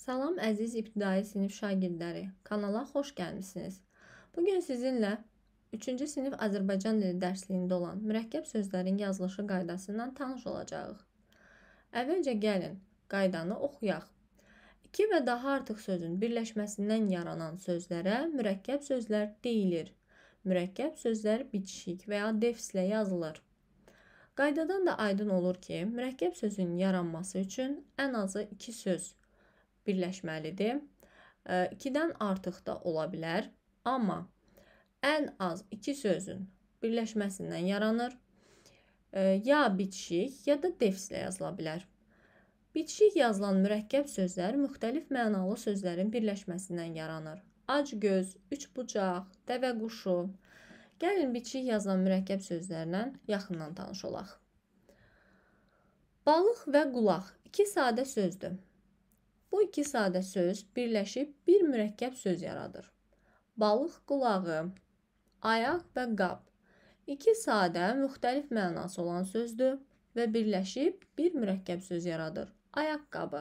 Salam əziz ibtidai sinif şagirdləri. Kanala xoş gəlmisiniz. Bu gün sizinlə 3-cü sinif Azərbaycan dili dərsliyində olan mürəkkəb sözlərin yazılışı qaydasından tanış olacağıq. Əvvəlcə gəlin qaydanı oxuyaq. 2 və daha artıq sözün birləşməsindən yaranan sözlərə mürəkkəb sözlər deyilir. Mürəkkəb sözlər bitişik və ya defslə yazılır. Qaydadan da aydın olur ki, mürəkkəb sözün yaranması üçün ən azı 2 söz birləşməlidir. 2-dən artıq da ola bilər, amma ən az 2 sözün birləşməsindən yaranır. Ya bitişik, ya da defslə yazıla bilər. Bitişik yazılan mürəkkəb sözlər müxtəlif mənalı sözlərin birləşməsindən yaranır. Ac göz, üç bucaq, dəvə quşu. Gəlin bitişik yazılan mürəkkəb sözlərlə yaxından tanış olaq. Balıq və qulaq iki sadə sözdür. Bu iki sadə söz birləşib bir mürəkkəb söz yaradır. Balıq qulağı, ayaq və qab. İki sadə müxtəlif mənası olan sözdür və birləşib bir mürəkkəb söz yaradır. Ayaqqabı.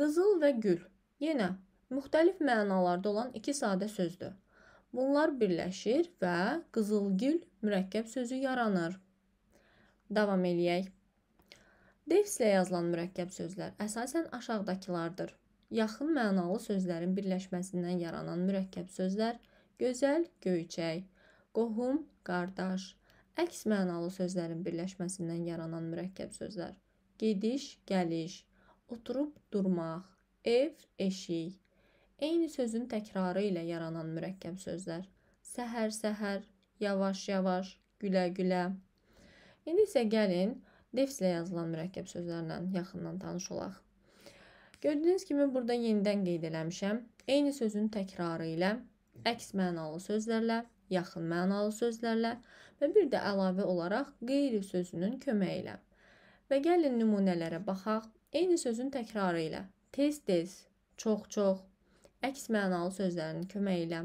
Qızıl və gül. Yenə müxtəlif mənalarda olan iki sadə sözdür. Bunlar birləşir və qızılgül mürəkkəb sözü yaranır. Davam eləyək. Devslə yazılan mürəkkəb sözlər əsasən aşağıdakılardır. Yaxın mənalı sözlərin birləşməsindən yaranan mürəkkəb sözlər gözəl, göyçək, qohum, qardaş. Əks mənalı sözlərin birləşməsindən yaranan mürəkkəb sözlər gediş, gəliş, oturub durmaq, ev, eşik. Eyni sözün təkrarı ilə yaranan mürəkkəb sözlər səhər-səhər, yavaş-yavaş, gülə-gülə. İndi isə gəlin Defslə yazılan mürəkkəb sözlərlə yaxından tanış olaq. Gördüyünüz kimi burada yenidən qeyd eləmişəm. Eyni sözün təkrarı ilə əks mənalı sözlərlə, yaxın mənalı sözlərlə və bir də əlavə olaraq qeyri sözünün köməyi ilə. Və gəlin nümunələrə baxaq. Eyni sözün təkrarı ilə tez-tez, çox-çox, əks mənalı sözlərin köməyi ilə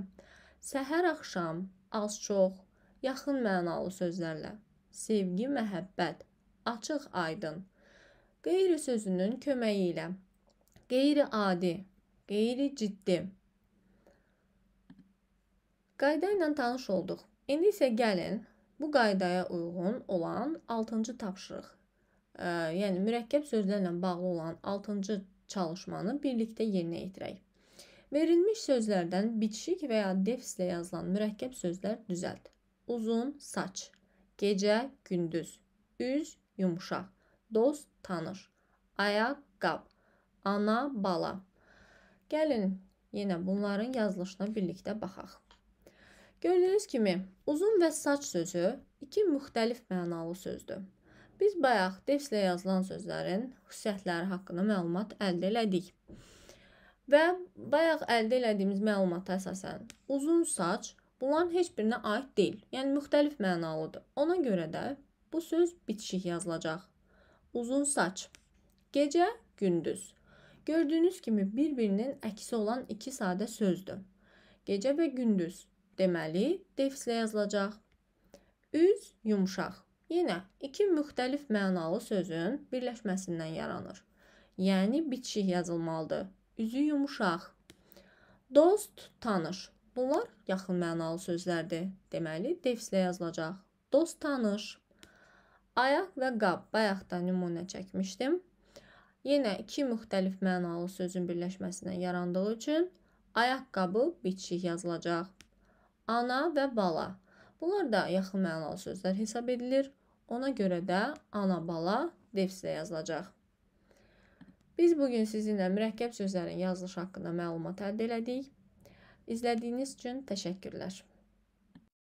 səhər axşam, az-çox, yaxın mənalı sözlərlə sevgi, məhəbbət açıq, aydın. Qeyri sözünün köməyi ilə qeyri-adi, qeyri-ciddi. Qayda ilə tanış olduq. İndi isə gəlin bu qaydaya uyğun olan 6-cı tapşırıq, e, yəni mürəkkəb sözlərlə bağlı olan 6-cı çalışmanı birlikdə yerinə yetirək. Verilmiş sözlərdən bitişik və ya defislə yazılan mürəkkəb sözlər düzəlt. Uzun saç, gecə, gündüz, üz, yumşaq, dost, tanış, ayaq, qab, ana, bala. Gəlin yenə bunların yazılışına birlikdə baxaq. Gördüyünüz kimi uzun və saç sözü iki müxtəlif mənalı sözdür. Biz bayaq defslə yazılan sözlərin xüsusiyyətləri haqqında məlumat əldə elədik. Və bayaq əldə elədiyimiz məlumata əsasən uzun saç bunların heç birinə aid deyil. Yəni müxtəlif mənalıdır. Ona görə də Bu söz bitişik yazılacaq. Uzun saç. Gecə, gündüz. Gördüyünüz kimi bir-birinin əksi olan iki sadə sözdür. Gecə və gündüz. Deməli, defislə yazılacaq. Üz yumşaq. Yenə iki müxtəlif mənalı sözün birləşməsindən yaranır. Yəni bitişik yazılmalıdır. Üzü yumşaq. Dost, tanış. Bunlar yaxın mənalı sözlərdir. Deməli, defislə yazılacaq. Dost, tanış. Ayaq və qab. Bayaqda nümunə çəkmişdim. Yenə iki müxtəlif mənalı sözün birləşməsindən yarandığı üçün ayaqqabı bitişik yazılacaq. Ana və bala. Bunlar da yaxın mənalı sözlər hesab edilir. Ona görə də ana-bala defsdə yazılacaq. Biz bu gün sizinlə mürəkkəb sözlərin yazılışı haqqında məlumat əldə elədik. İzlədiyiniz üçün təşəkkürlər.